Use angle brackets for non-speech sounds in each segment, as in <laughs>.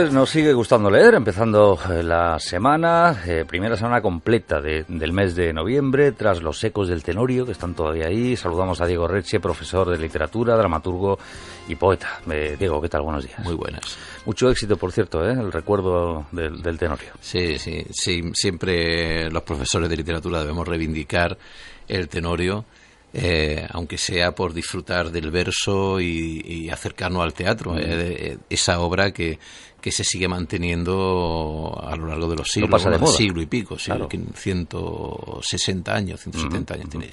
Pues nos sigue gustando leer, empezando eh, la semana, eh, primera semana completa de, del mes de noviembre, tras los ecos del Tenorio, que están todavía ahí. Saludamos a Diego Reche, profesor de literatura, dramaturgo y poeta. Eh, Diego, ¿qué tal? Buenos días. Muy buenas. Mucho éxito, por cierto, ¿eh? el recuerdo del, Tenorio. sí, sí, siempre los profesores de literatura debemos reivindicar el Tenorio eh, aunque sea por disfrutar del verso y, acercarnos al teatro. Eh, eh, esa obra que, que, se sigue manteniendo a lo largo de los siglos, siglo y pico, 160 años, 170 años tiene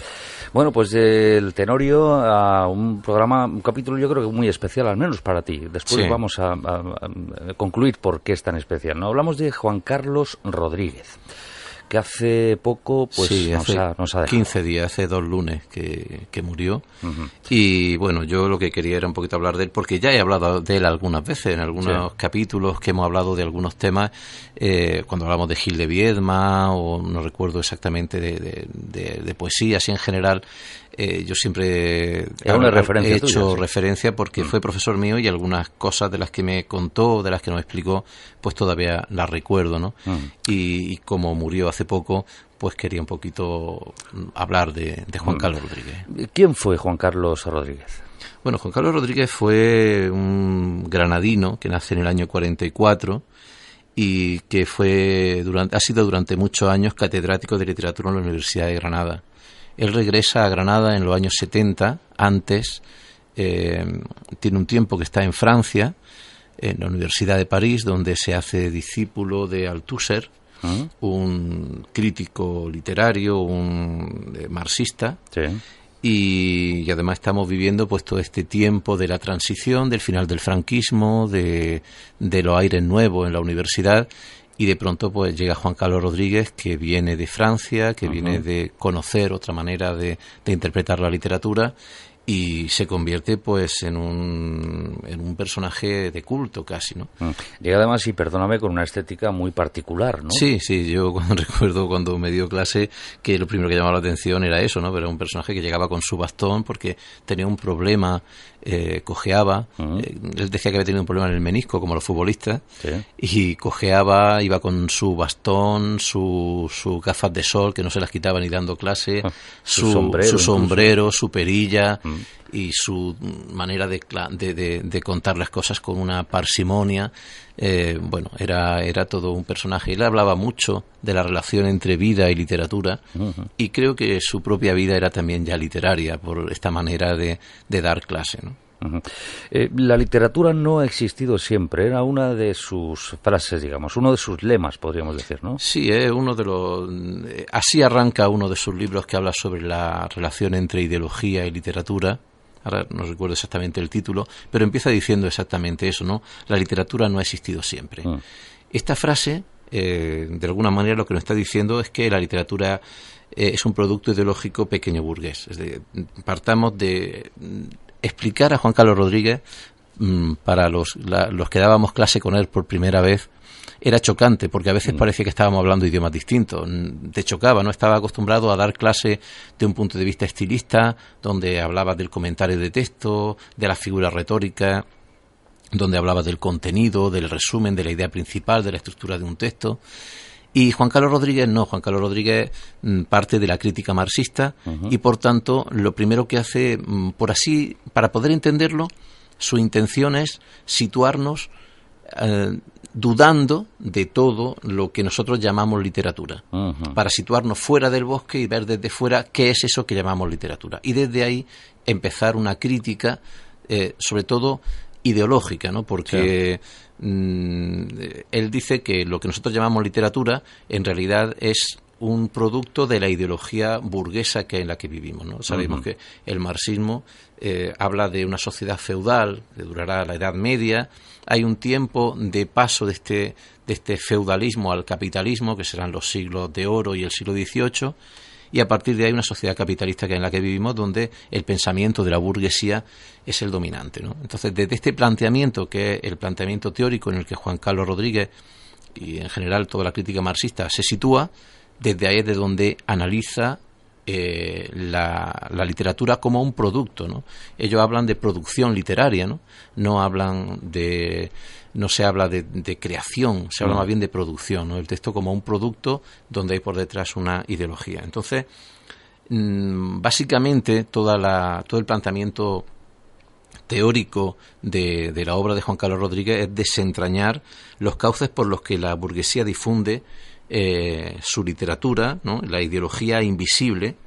Bueno, pues del Tenorio, a un programa, un capítulo yo creo que muy especial, al menos para ti. Después vamos a, concluir por qué es tan especial. ¿no? Hablamos de Juan Carlos Rodríguez que hace poco pues 15 días, hace dos lunes que, murió. Y bueno, yo lo que quería era un poquito hablar de él, porque ya he hablado de él algunas veces, en algunos capítulos que hemos hablado de algunos temas, eh, cuando hablamos de Gil de Viedma, o no recuerdo exactamente de, de, de poesía, así en general. Eh, yo siempre he hecho referencia porque mm. fue profesor mío y algunas cosas de las que me contó, de las que nos explicó, pues todavía las recuerdo, ¿no? Mm. y, como murió hace poco, pues quería un poquito hablar de, Juan mm. Carlos Rodríguez. ¿Quién fue Juan Carlos Rodríguez? Bueno, Juan Carlos Rodríguez fue un granadino que nace en el año 44 y que fue durante, ha sido durante muchos años catedrático de literatura en la Universidad de Granada. Él regresa a Granada en los años 70, antes, eh, tiene un tiempo que está en Francia, en la Universidad de París, donde se hace discípulo de Althusser, ah. un crítico literario, un eh, marxista. Y, además estamos viviendo pues todo este tiempo de la transición, del final del franquismo, de, de los aires nuevos en la universidad y de pronto pues llega Juan Carlos Rodríguez que viene de Francia, que viene de conocer otra manera de, de, interpretar la literatura y se convierte pues en un, personaje de culto casi, ¿no? Llega mm. además, y perdóname, con una estética muy particular, ¿no? Sí, sí, yo <laughs> cuando, recuerdo cuando me dio clase que lo primero que llamaba la atención era eso, ¿no? Pero era un personaje que llegaba con su bastón porque tenía un problema, eh, cojeaba, mm. eh, él decía que había tenido un problema en el menisco, como los futbolistas, y cojeaba, iba con su bastón, su su gafas de sol que no se las quitaba ni dando clase, ah, su, su, sombrero, su, perilla... Mm y su manera de, contar las cosas con una parsimonia. Eh, bueno, era, era todo un personaje. Él hablaba mucho de la relación entre vida y literatura y creo que su propia vida era también ya literaria por esta manera de, dar clase. ¿no? Eh, la literatura no ha existido siempre, era una de sus frases, digamos, uno de sus lemas, podríamos decir, ¿no? Sí, eh, uno de los, eh, así arranca uno de sus libros que habla sobre la relación entre ideología y literatura. Ahora no recuerdo exactamente el título, pero empieza diciendo exactamente eso, ¿no? La literatura no ha existido siempre. Mm. Esta frase, eh, de alguna manera, lo que nos está diciendo es que la literatura es un producto ideológico pequeño burgués. partamos de explicar a Juan Carlos Rodríguez, mm, para los, los que dábamos clase con él por primera vez, era chocante, porque a veces mm. parecía que estábamos hablando idiomas distintos. Mm, te chocaba, no estaba acostumbrado a dar clase de un punto de vista estilista, donde hablaba del comentario de texto, de las figura retórica, donde hablaba del contenido, del resumen, de la idea principal, de la estructura de un texto. Y Juan Carlos Rodríguez no, Juan Carlos Rodríguez mm, parte de la crítica marxista y por tanto lo primero que hace, mm, por así, para poder entenderlo, su intención es situarnos eh, dudando de todo lo que nosotros llamamos literatura, para situarnos fuera del bosque y ver desde fuera qué es eso que llamamos literatura. Y desde ahí empezar una crítica, eh, sobre todo ideológica, ¿no? Porque mm, él dice que lo que nosotros llamamos literatura en realidad es un producto de la ideología burguesa que en la que vivimos. ¿no? Sabemos que el marxismo eh, habla de una sociedad feudal que durará la Edad Media. Hay un tiempo de paso de este, de este feudalismo al capitalismo, que serán los siglos de oro y el siglo XVIII y a partir de ahí una sociedad capitalista que en la que vivimos donde el pensamiento de la burguesía es el dominante. ¿no? Entonces, desde este planteamiento, que es el planteamiento teórico en el que Juan Carlos Rodríguez y en general toda la crítica marxista se sitúa, desde ahí es de donde analiza eh, la, la, literatura como un producto. ¿no? Ellos hablan de producción literaria, no, no hablan de no se habla de, creación, se habla más bien de producción, el texto como un producto donde hay por detrás una ideología. Entonces, mm, básicamente toda la, todo el planteamiento teórico de, la obra de Juan Carlos Rodríguez es desentrañar los cauces por los que la burguesía difunde eh, su literatura, ¿no? la ideología invisible,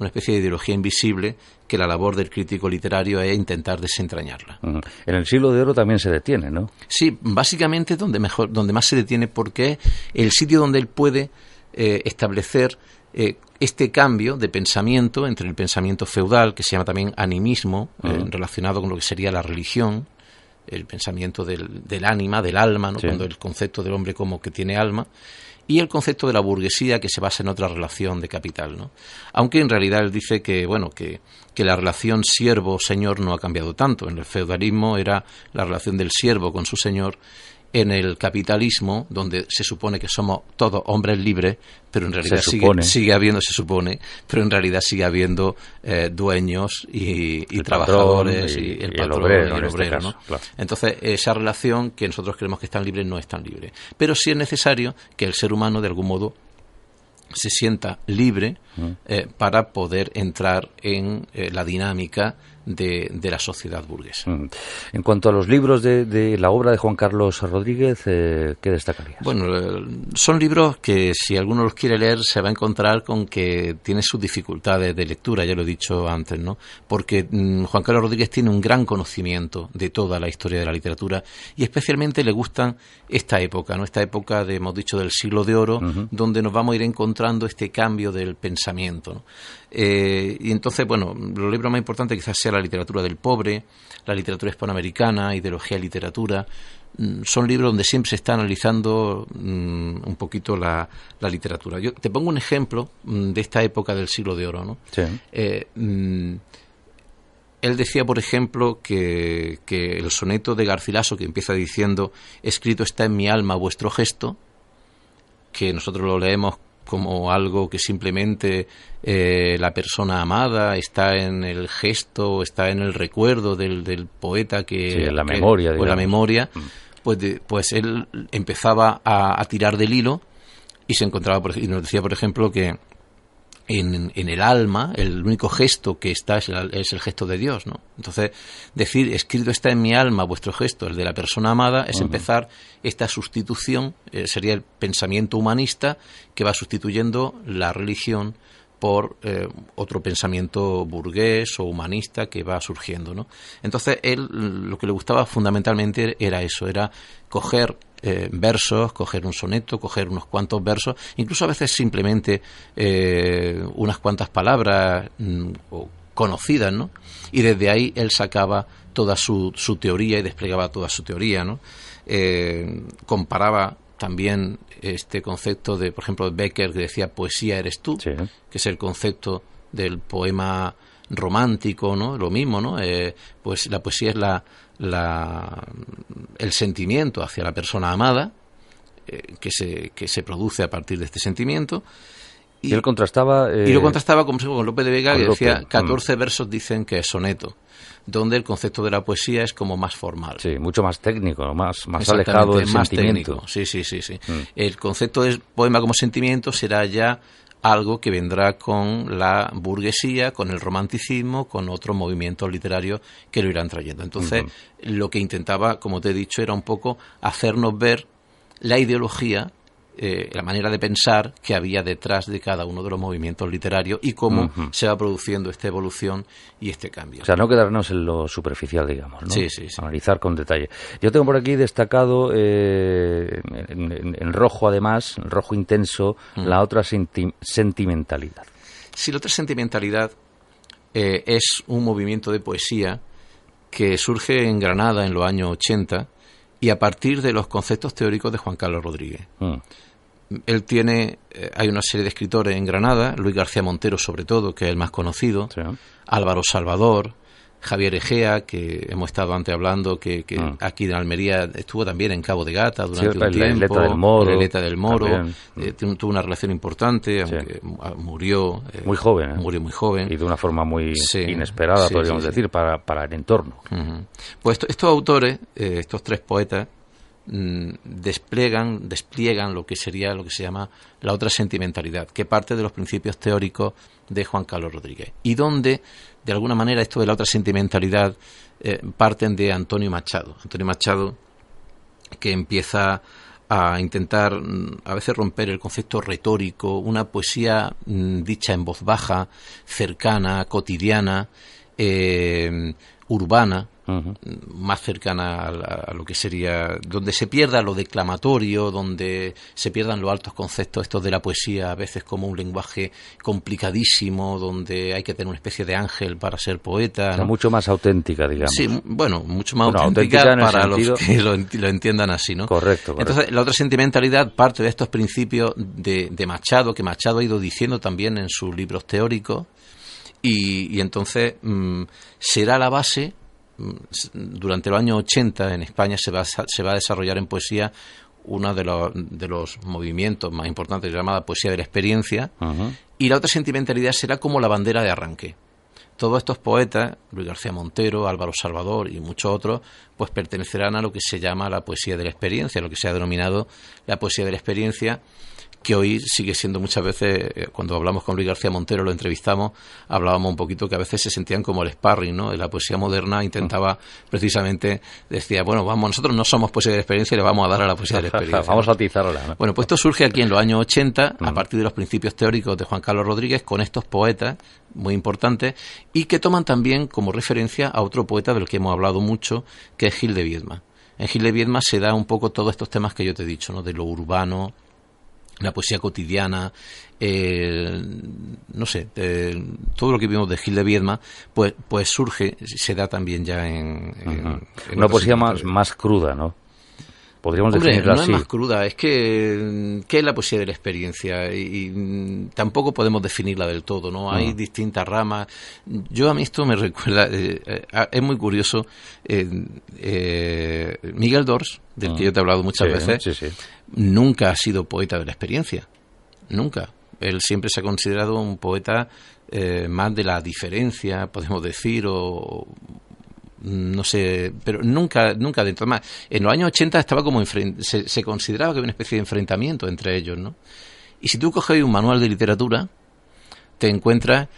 una especie de ideología invisible que la labor del crítico literario es intentar desentrañarla. En el siglo de oro también se detiene, ¿no? Sí, básicamente donde, mejor, donde más se detiene porque es el sitio donde él puede eh, establecer eh, este cambio de pensamiento entre el pensamiento feudal, que se llama también animismo, eh, relacionado con lo que sería la religión, el pensamiento del, ánima, del alma, ¿no? cuando el concepto del hombre como que tiene alma, y el concepto de la burguesía que se basa en otra relación de capital. Aunque en realidad él dice que, bueno, que la relación siervo-señor no ha cambiado tanto. En el feudalismo era la relación del siervo con su señor en el capitalismo, donde se supone que somos todos hombres libres, pero en realidad sigue, sigue, habiendo, se supone, pero en realidad sigue habiendo eh, dueños y, trabajadores y, el patrón y el obrero. Este Entonces, esa relación que nosotros creemos que están libres no es tan libre. Pero sí es necesario que el ser humano, de algún modo, se sienta libre mm. eh, para poder entrar en eh, la dinámica de, la sociedad burguesa. Mm. En cuanto a los libros de, la obra de Juan Carlos Rodríguez, eh, ¿qué destacarías? Bueno, eh, son libros que si alguno los quiere leer se va a encontrar con que tiene sus dificultades de lectura, ya lo he dicho antes, ¿no? Porque mm, Juan Carlos Rodríguez tiene un gran conocimiento de toda la historia de la literatura y especialmente le gustan esta época, ¿no? Esta época, de, hemos dicho, del siglo de oro, donde nos vamos a ir encontrando este cambio del pensamiento, eh, y entonces, bueno, los libros más importantes quizás sea la literatura del pobre, la literatura hispanoamericana, ideología y literatura. Mm, son libros donde siempre se está analizando mm, un poquito la, literatura. Yo te pongo un ejemplo mm, de esta época del siglo de oro. ¿no? Eh, él decía, por ejemplo, que, que, el soneto de Garcilaso, que empieza diciendo, escrito está en mi alma vuestro gesto, que nosotros lo leemos como algo que simplemente eh, la persona amada está en el gesto, está en el recuerdo del, poeta que... en la memoria. O la memoria, mm. pues, pues él empezaba a, tirar del hilo y se encontraba, y nos decía, por ejemplo, que en, el alma, el único gesto que está es el, gesto de Dios, ¿no? Entonces, decir, escrito está en mi alma vuestro gesto, el de la persona amada, es empezar esta sustitución, eh, sería el pensamiento humanista que va sustituyendo la religión por eh, otro pensamiento burgués o humanista que va surgiendo, ¿no? Entonces, él lo que le gustaba fundamentalmente era eso, era coger eh, versos, coger un soneto, coger unos cuantos versos, incluso a veces simplemente eh, unas cuantas palabras mm, conocidas, ¿no? Y desde ahí él sacaba toda su, teoría y desplegaba toda su teoría, ¿no? Eh, comparaba también este concepto de, por ejemplo, Becker que decía poesía eres tú, que es el concepto del poema romántico, ¿no? Lo mismo, ¿no? pues la poesía es la, el sentimiento hacia la persona amada, eh, que, se, que se produce a partir de este sentimiento. Y, él contrastaba. y lo eh, contrastaba como con López de Vega, que decía: 14 versos dicen que es soneto donde el concepto de la poesía es como más formal. Sí, mucho más técnico, más, más alejado del más sentimiento. Sí, sí, sí. sí. Mm. El concepto es poema como sentimiento será ya algo que vendrá con la burguesía, con el romanticismo, con otros movimientos literarios que lo irán trayendo. Entonces, lo que intentaba, como te he dicho, era un poco hacernos ver la ideología eh, la manera de pensar que había detrás de cada uno de los movimientos literarios y cómo se va produciendo esta evolución y este cambio. O sea, no quedarnos en lo superficial, digamos, ¿no? Sí, sí, sí. Analizar con detalle. Yo tengo por aquí destacado eh, en, rojo, además, en rojo intenso, mm. la otra sentimentalidad. Sí, la otra sentimentalidad eh, es un movimiento de poesía que surge en Granada en los años 80 y a partir de los conceptos teóricos de Juan Carlos Rodríguez. Hmm. Él tiene, eh, hay una serie de escritores en Granada, Luis García Montero sobre todo, que es el más conocido, Álvaro Salvador, Javier Egea, que hemos estado antes hablando, que, ah. aquí en Almería estuvo también en Cabo de Gata durante un tiempo. del Moro. La del Moro. Eh, tuvo una relación importante, ah, murió. Eh, muy joven. ¿eh? Murió muy joven. Y de una forma muy inesperada, podríamos decir, para, para, el entorno. Pues estos autores, estos tres poetas, mm, ...despliegan, despliegan lo que sería lo que se llama la otra sentimentalidad, que parte de los principios teóricos de Juan Carlos Rodríguez, y donde de alguna manera esto de la otra sentimentalidad eh, parten de Antonio Machado. Antonio Machado que empieza a intentar mm, a veces romper el concepto retórico, una poesía mm, dicha en voz baja, cercana, cotidiana, eh, urbana, más cercana a, lo que sería, donde se pierda lo declamatorio, donde se pierdan los altos conceptos estos de la poesía, a veces como un lenguaje complicadísimo, donde hay que tener una especie de ángel para ser poeta. Mucho más auténtica, digamos. Sí, bueno, mucho más auténtica, para los que lo, entiendan así, ¿no? Correcto, Entonces, la otra sentimentalidad parte de estos principios de, Machado, que Machado ha ido diciendo también en sus libros teóricos, y, entonces mm, será la base Mm, durante los años 80 en España se va, a desarrollar en poesía uno de los, movimientos más importantes llamada poesía de la experiencia y la otra sentimentalidad será como la bandera de arranque. Todos estos poetas, Luis García Montero, Álvaro Salvador y muchos otros, pues pertenecerán a lo que se llama la poesía de la experiencia, lo que se ha denominado la poesía de la experiencia, que hoy sigue siendo muchas veces, eh, cuando hablamos con Luis García Montero, lo entrevistamos, hablábamos un poquito que a veces se sentían como el sparring, ¿no? La poesía moderna intentaba precisamente, decía, bueno, vamos, nosotros no somos poesía de experiencia y le vamos a dar a la poesía de <laughs> experiencia. vamos a atizarla. Bueno, pues esto surge aquí en los años 80, a mm. partir de los principios teóricos de Juan Carlos Rodríguez, con estos poetas muy importantes y que toman también como referencia a otro poeta del que hemos hablado mucho, que es Gil de Viedma. En Gil de Viedma se da un poco todos estos temas que yo te he dicho, ¿no? De lo urbano, la poesía cotidiana, eh, no sé, eh, todo lo que vimos de Gil de Viedma, pues, pues surge, se da también ya en... Una poesía más, más cruda, ¿no? Podríamos Hombre, no es más cruda, es que, ¿qué es la poesía de la experiencia? Y, tampoco podemos definirla del todo, ¿no? Hay mm. distintas ramas. Yo a mí esto me <laughs> recuerda, eh, eh, es muy curioso, eh, eh, Miguel Dors, del que ah. yo te he hablado muchas veces, nunca ha sido poeta de la experiencia, nunca. Él siempre se ha considerado un poeta más de la diferencia, podemos decir, o, no sé, pero nunca, nunca dentro más. En los años 80 estaba como se, se consideraba que había una especie de enfrentamiento entre ellos, ¿no? Y si tú coges un manual de literatura, te encuentras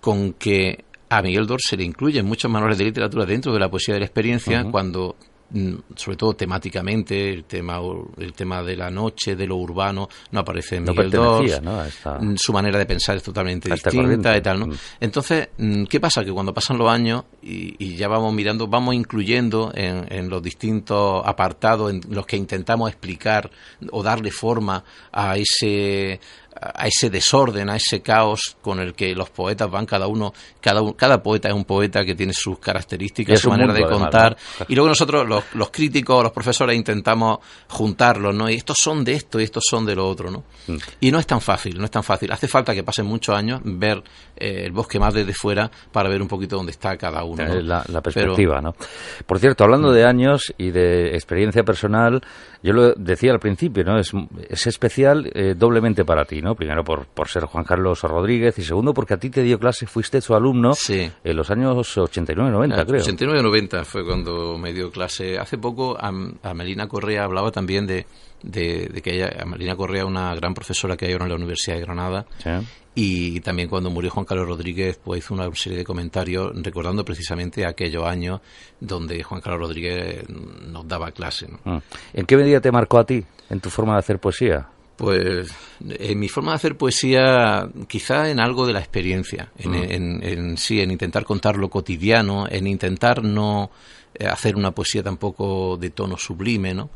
con que a Miguel Dor se le incluyen muchos manuales de literatura dentro de la poesía de la experiencia cuando Mm, sobre todo temáticamente, el tema, el tema de la noche, de lo urbano, no aparece en Miguel ¿no? Mm, su manera de pensar es totalmente distinta tal, ¿no? Mm. Entonces, ¿qué pasa? Que cuando pasan los años y, ya vamos mirando, vamos incluyendo en, en, los distintos apartados en los que intentamos explicar o darle forma a ese a ese desorden, a ese caos con el que los poetas van cada uno, cada, cada poeta es un poeta que tiene sus características, su manera de contar. Y luego nosotros, los, críticos, los profesores, intentamos juntarlos, ¿no? Y estos son de esto y estos son de lo otro, ¿no? Mm. Y no es tan fácil, no es tan fácil. Hace falta que pasen muchos años ver eh, el bosque más desde fuera para ver un poquito dónde está cada uno. La, perspectiva, ¿no? Por cierto, hablando de años y de experiencia personal, yo lo decía al principio, ¿no? Es, es especial eh, doblemente para ti, ¿no? Primero por, por ser Juan Carlos Rodríguez y segundo porque a ti te dio clase, fuiste su alumno en los años 89-90, ah, creo. 89-90 fue cuando me dio clase. Hace poco a, Melina Correa hablaba también de, que ella, a Melina Correa, una gran profesora que hay ahora en la Universidad de Granada, Y también cuando murió Juan Carlos Rodríguez, pues hizo una serie de comentarios recordando precisamente aquellos años donde Juan Carlos Rodríguez nos daba clase. Mm. ¿En qué medida te marcó a ti en tu forma de hacer poesía? Pues en mi forma de hacer poesía, quizá en algo de la experiencia, en, mm. sí, en intentar contar lo cotidiano, en intentar no eh, hacer una poesía tampoco de tono sublime, ¿no?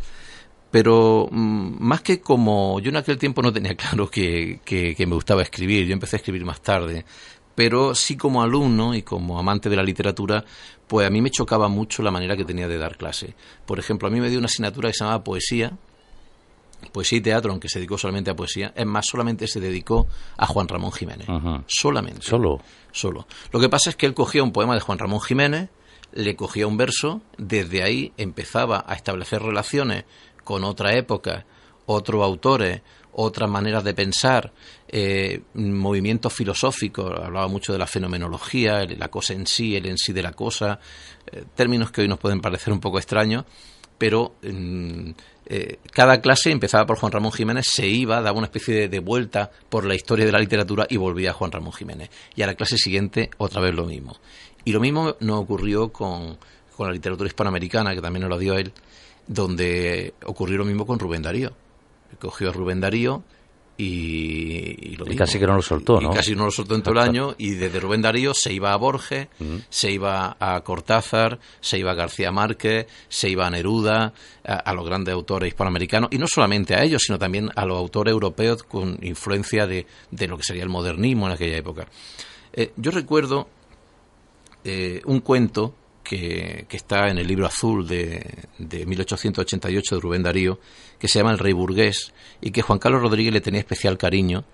Pero mm, más que como yo en aquel tiempo no tenía <laughs> claro que, que, que me gustaba escribir, yo empecé a escribir más tarde, pero sí como alumno y como amante de la literatura, pues a mí me chocaba mucho la manera que tenía de dar clase. Por ejemplo, a mí me dio una asignatura que se llamaba poesía, poesía y teatro, aunque se dedicó solamente a poesía, es más, solamente se dedicó a Juan Ramón Jiménez. Solamente. Solo. Solo. Lo que pasa es que él cogía un poema de Juan Ramón Jiménez, le cogía un verso, desde ahí empezaba a establecer relaciones con otra época, otros autores, otras maneras de pensar, eh, movimientos filosóficos, hablaba mucho de la fenomenología, la cosa en sí, el en sí de la cosa, eh, términos que hoy nos pueden parecer un poco extraños, pero mm, eh, cada clase empezaba por Juan Ramón Jiménez, se iba, daba una especie de, vuelta por la historia de la literatura y volvía a Juan Ramón Jiménez. Y a la clase siguiente otra vez lo mismo. Y lo mismo no ocurrió con, con la literatura hispanoamericana, que también nos lo dio él, donde ocurrió lo mismo con Rubén Darío. Cogió a Rubén Darío, y, y, casi que no lo soltó, ¿no? Y casi no lo soltó en todo el año. Y desde Rubén Darío se iba a Borges, se iba a Cortázar, se iba a García Márquez, se iba a Neruda, a, los grandes autores hispanoamericanos. Y no solamente a ellos, sino también a los autores europeos con influencia de, de lo que sería el modernismo en aquella época. Eh, yo recuerdo eh, un cuento que, está en el libro azul de, 1888 de Rubén Darío, que se llama El Rey Burgués, y que Juan Carlos Rodríguez le tenía especial cariño,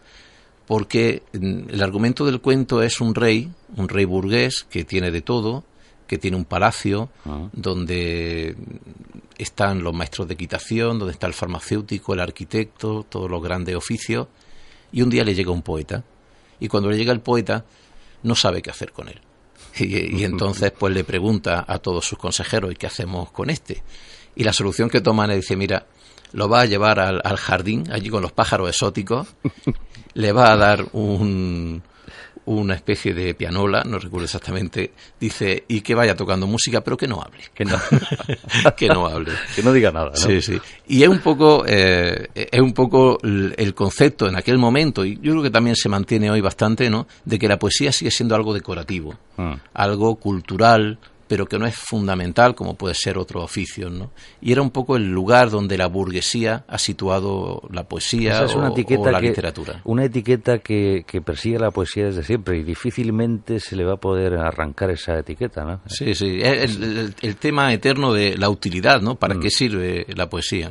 porque mm, el argumento del cuento es un rey, un rey burgués que tiene de todo, que tiene un palacio ah. donde están los maestros de equitación, donde está el farmacéutico, el arquitecto, todos los grandes oficios, y un día le llega un poeta, y cuando le llega el poeta no sabe qué hacer con él. <laughs> Y, entonces pues le pregunta a todos sus consejeros, ¿y qué hacemos con este? Y la solución que toman es, dice, mira, lo va a llevar al jardín, allí con los pájaros exóticos, le va a dar un, una especie de pianola, no recuerdo exactamente, dice, y que vaya tocando música, pero que no hable. Que no, <laughs> que no hable. que no diga nada. Sí, sí. Y es un poco, eh, es un poco el concepto en aquel momento, y yo creo que también se mantiene hoy bastante, ¿no? De que la poesía sigue siendo algo decorativo, ah. algo cultural, pero que no es fundamental como puede ser otro oficio, ¿no? Y era un poco el lugar donde la burguesía ha situado la poesía es una o, etiqueta la literatura. Una etiqueta que, persigue la poesía desde siempre y difícilmente se le va a poder arrancar esa etiqueta, ¿no? Sí, sí, el, el, tema eterno de la utilidad, ¿no? ¿Para mm. qué sirve la poesía?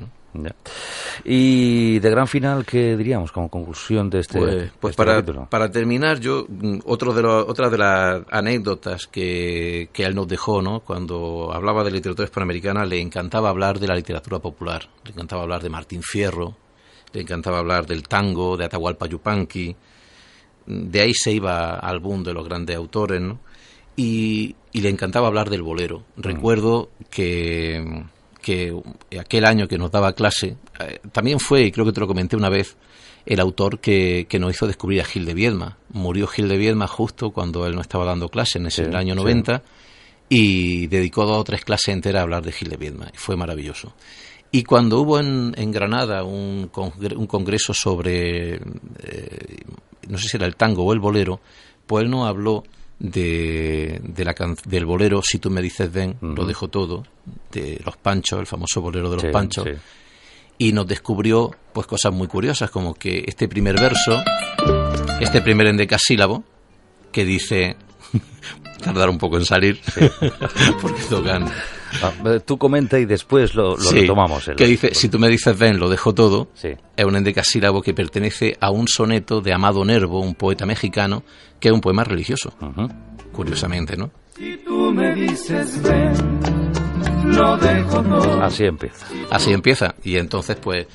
Y de gran final, ¿qué diríamos como conclusión de este Pues, pues este para, para terminar, yo, mm, otro de otra de las anécdotas que, él nos dejó, ¿no? cuando hablaba de literatura hispanoamericana, le encantaba hablar de la literatura popular, le encantaba hablar de Martín Fierro, le encantaba hablar del tango, de Atahualpa Yupanqui, de ahí se iba al boom de los grandes autores, ¿no? y, le encantaba hablar del bolero. Mm. Recuerdo que que aquel año que nos daba clase, eh, también fue, y creo que te lo comenté una vez, el autor que, nos hizo descubrir a Gil de Viedma. Murió Gil de Viedma justo cuando él no estaba dando clase, en el año 90, y dedicó dos o tres clases enteras a hablar de Gil de Viedma, y fue maravilloso. Y cuando hubo en, en Granada un, un, congreso sobre, eh, no sé si era el tango o el bolero, pues él nos habló de, la del bolero Si tú me dices ven, lo dejo todo, de Los Panchos, el famoso bolero de Los Panchos. Y nos descubrió pues cosas muy curiosas, como que este primer verso, este primer endecasílabo, que dice, <laughs> tardar un poco en salir, <laughs> porque tocan Ah, tú comenta y después lo, retomamos. que dice, si tú me dices ven, lo dejo todo, es un endecasílabo que pertenece a un soneto de Amado Nervo, un poeta mexicano, que es un poema religioso, curiosamente, ¿no? Si tú me dices ven, lo dejo todo. Así empieza. Así empieza. Y entonces, pues,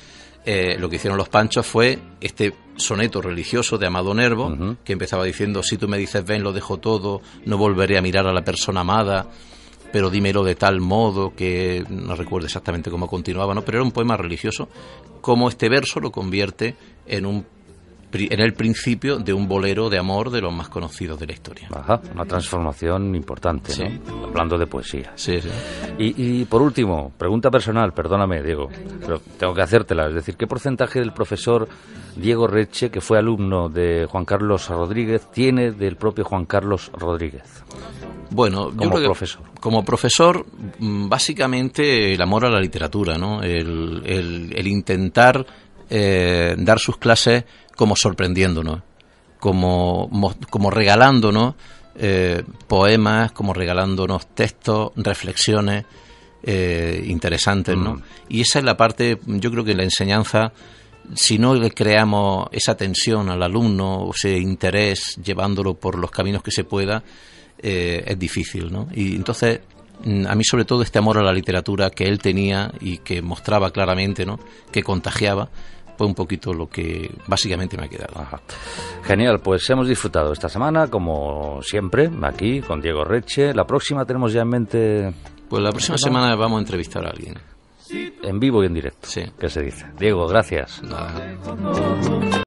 eh, lo que hicieron los panchos fue este soneto religioso de Amado Nervo, que empezaba diciendo, si tú me dices ven, lo dejo todo, no volveré a mirar a la persona amada, pero dímelo de tal modo que no recuerdo exactamente cómo continuaba, ¿no? pero era un poema religioso, como este verso lo convierte en un ...en el principio de un bolero de amor de los más conocidos de la historia. Ajá, una transformación importante, Hablando de poesía. Sí, sí. Y, por último, pregunta personal, perdóname, Diego, pero tengo que hacértela. Es decir, ¿qué porcentaje del profesor Diego Reche, que fue alumno de Juan Carlos Rodríguez, tiene del propio Juan Carlos Rodríguez? Bueno, como profesor. como profesor, mm, básicamente el amor a la literatura, ¿no? el, el intentar eh, dar sus clases como sorprendiéndonos, como, como regalándonos eh, poemas, como regalándonos textos, reflexiones eh, interesantes, ¿no? Mm. Y esa es la parte, yo creo que la enseñanza, si no le creamos esa tensión al alumno, ese interés, llevándolo por los caminos que se pueda, es difícil, Y entonces, mm, a mí sobre todo este amor a la literatura que él tenía y que mostraba claramente, ¿no? Que contagiaba, un poquito lo que básicamente me ha quedado. Genial, pues hemos disfrutado esta semana, como siempre, aquí con Diego Reche. La próxima tenemos ya en mente. Pues la próxima semana vamos a entrevistar a alguien. En vivo y en directo. Sí. Que se dice. Diego, gracias.